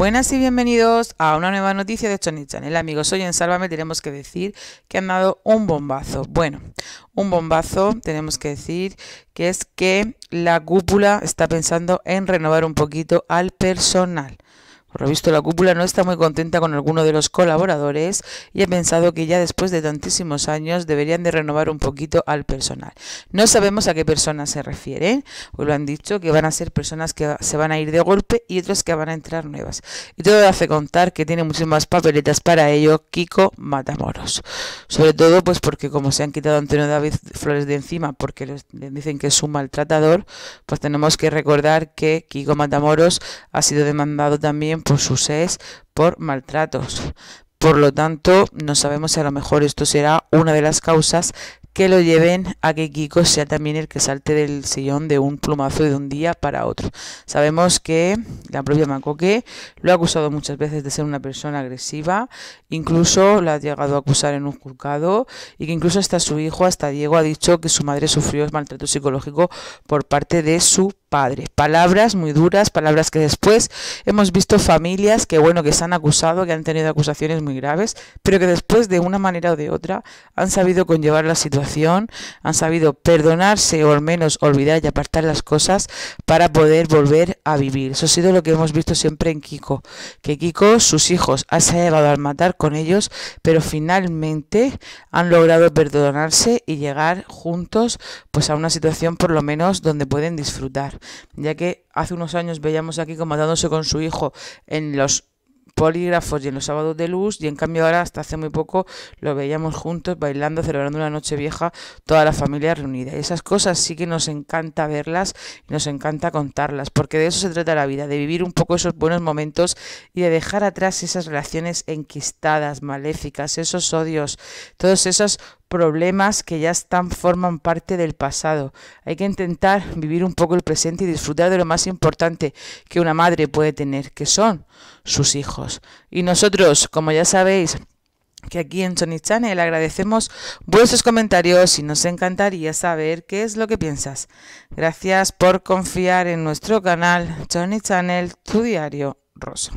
Buenas y bienvenidos a una nueva noticia de Sony Channel. Amigos, hoy en Sálvame tenemos que decir que han dado un bombazo. Bueno, un bombazo tenemos que decir que es que la cúpula está pensando en renovar un poquito al personal. Por lo visto, la cúpula no está muy contenta con alguno de los colaboradores y he pensado que ya después de tantísimos años deberían de renovar un poquito al personal. No sabemos a qué personas se refieren. pues lo han dicho que van a ser personas que se van a ir de golpe y otras que van a entrar nuevas. Y todo hace contar que tiene muchísimas papeletas para ello Kiko Matamoros. Sobre todo pues porque como se han quitado Antonio David Flores de encima porque les dicen que es un maltratador, pues tenemos que recordar que Kiko Matamoros ha sido demandado también por su ex, por maltratos. Por lo tanto, no sabemos si a lo mejor esto será una de las causas que lo lleven a que Kiko sea también el que salte del sillón de un plumazo de un día para otro. Sabemos que la propia Mancoque lo ha acusado muchas veces de ser una persona agresiva, incluso la ha llegado a acusar en un juzgado y que incluso hasta su hijo, hasta Diego, ha dicho que su madre sufrió maltrato psicológico por parte de su padre. Palabras muy duras, palabras que después hemos visto familias que, bueno, que se han acusado, que han tenido acusaciones muy graves, pero que después de una manera o de otra han sabido conllevar la situación, han sabido perdonarse o al menos olvidar y apartar las cosas para poder volver a vivir. Eso ha sido lo que hemos visto siempre en Kiko, que Kiko, sus hijos, se ha llevado al matar con ellos, pero finalmente han logrado perdonarse y llegar juntos pues a una situación por lo menos donde pueden disfrutar ya que hace unos años veíamos aquí como matándose con su hijo en los polígrafos y en los sábados de luz y en cambio ahora hasta hace muy poco lo veíamos juntos bailando, celebrando una noche vieja, toda la familia reunida. Y esas cosas sí que nos encanta verlas y nos encanta contarlas, porque de eso se trata la vida, de vivir un poco esos buenos momentos y de dejar atrás esas relaciones enquistadas, maléficas, esos odios, todos esos problemas que ya están, forman parte del pasado. Hay que intentar vivir un poco el presente y disfrutar de lo más importante que una madre puede tener, que son sus hijos. Y nosotros, como ya sabéis, que aquí en Sony Channel agradecemos vuestros comentarios y nos encantaría saber qué es lo que piensas. Gracias por confiar en nuestro canal Sony Channel, tu diario rosa.